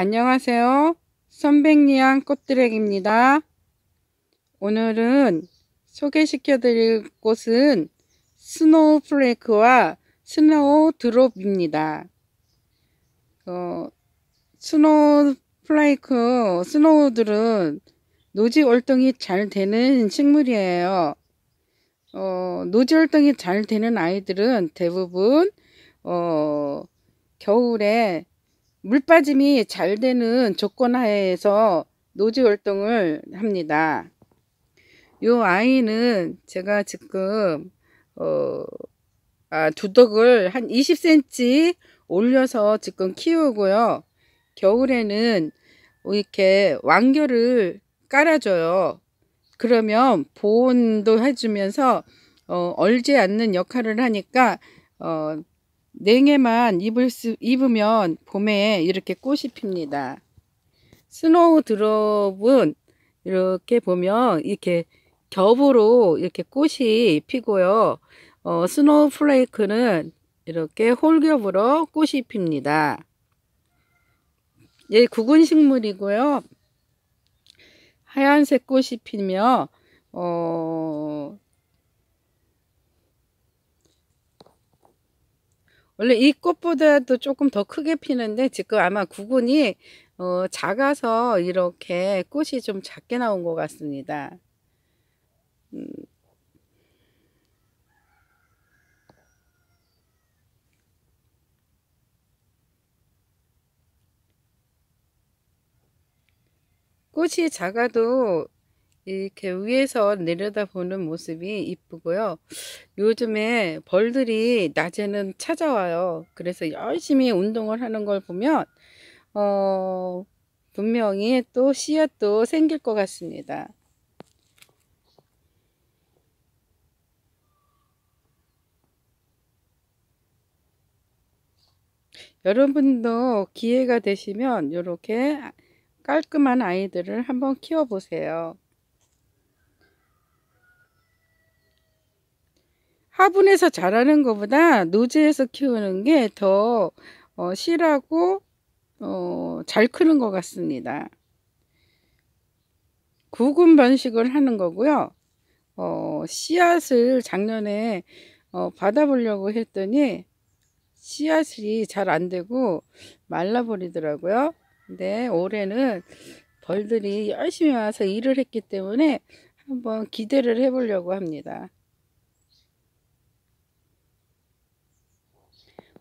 안녕하세요. 선백리안 꽃드랙입니다. 오늘은 소개시켜 드릴 꽃은 스노우 플레이크와 스노우 드롭입니다. 어, 스노우 플레이크, 스노우들은 노지 월동이 잘 되는 식물이에요. 어, 노지 월동이 잘 되는 아이들은 대부분 어, 겨울에 물빠짐이 잘 되는 조건 하에서 노지 활동을 합니다. 요 아이는 제가 지금 어, 아, 두덕을 한 20cm 올려서 지금 키우고요. 겨울에는 이렇게 왕겨를 깔아줘요. 그러면 보온도 해주면서 어, 얼지 않는 역할을 하니까 어, 냉에만 입을 수, 입으면 봄에 이렇게 꽃이 핍니다. 스노우 드롭은 이렇게 보면 이렇게 겹으로 이렇게 꽃이 피고요. 어, 스노우 플레이크는 이렇게 홀겹으로 꽃이 핍니다. 예, 구근 식물이고요. 하얀색 꽃이 피며 어, 원래 이 꽃보다도 조금 더 크게 피는데 지금 아마 구근이 어, 작아서 이렇게 꽃이 좀 작게 나온 것 같습니다. 음. 꽃이 작아도 이렇게 위에서 내려다보는 모습이 이쁘고요. 요즘에 벌들이 낮에는 찾아와요. 그래서 열심히 운동을 하는 걸 보면 어, 분명히 또 씨앗도 생길 것 같습니다. 여러분도 기회가 되시면 이렇게 깔끔한 아이들을 한번 키워보세요. 화분에서 자라는 것보다 노지에서 키우는 게더 어, 실하고 어, 잘 크는 것 같습니다. 구근 번식을 하는 거고요. 어, 씨앗을 작년에 어, 받아보려고 했더니 씨앗이 잘 안되고 말라버리더라고요. 근데 올해는 벌들이 열심히 와서 일을 했기 때문에 한번 기대를 해보려고 합니다.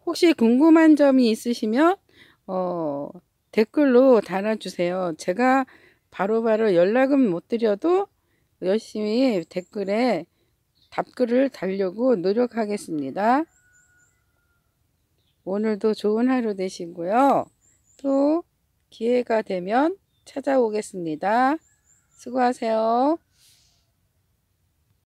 혹시 궁금한 점이 있으시면 어, 댓글로 달아주세요. 제가 바로바로 바로 연락은 못 드려도 열심히 댓글에 답글을 달려고 노력하겠습니다. 오늘도 좋은 하루 되시고요. 또 기회가 되면 찾아오겠습니다. 수고하세요.